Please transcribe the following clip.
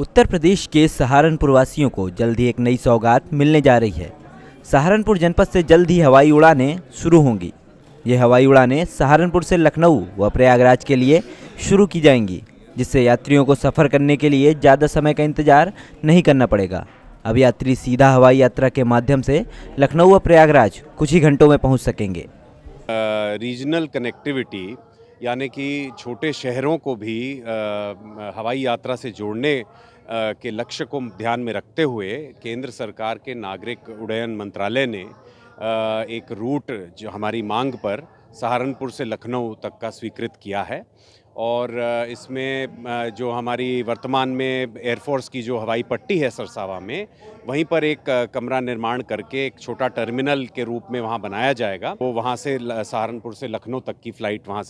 उत्तर प्रदेश के सहारनपुर वासियों को जल्द ही एक नई सौगात मिलने जा रही है सहारनपुर जनपद से जल्द ही हवाई उड़ानें शुरू होंगी ये हवाई उड़ानें सहारनपुर से लखनऊ व प्रयागराज के लिए शुरू की जाएंगी जिससे यात्रियों को सफ़र करने के लिए ज़्यादा समय का इंतजार नहीं करना पड़ेगा अब यात्री सीधा हवाई यात्रा के माध्यम से लखनऊ व प्रयागराज कुछ ही घंटों में पहुँच सकेंगे रीजनल कनेक्टिविटी यानी कि छोटे शहरों को भी हवाई यात्रा से जोड़ने के लक्ष्य को ध्यान में रखते हुए केंद्र सरकार के नागरिक उड्डयन मंत्रालय ने एक रूट जो हमारी मांग पर सहारनपुर से लखनऊ तक का स्वीकृत किया है और इसमें जो हमारी वर्तमान में एयरफोर्स की जो हवाई पट्टी है सरसावा में वहीं पर एक कमरा निर्माण करके एक छोटा टर्मिनल के रूप में वहाँ बनाया जाएगा वो वहाँ से सहारनपुर से लखनऊ तक की फ़्लाइट वहाँ से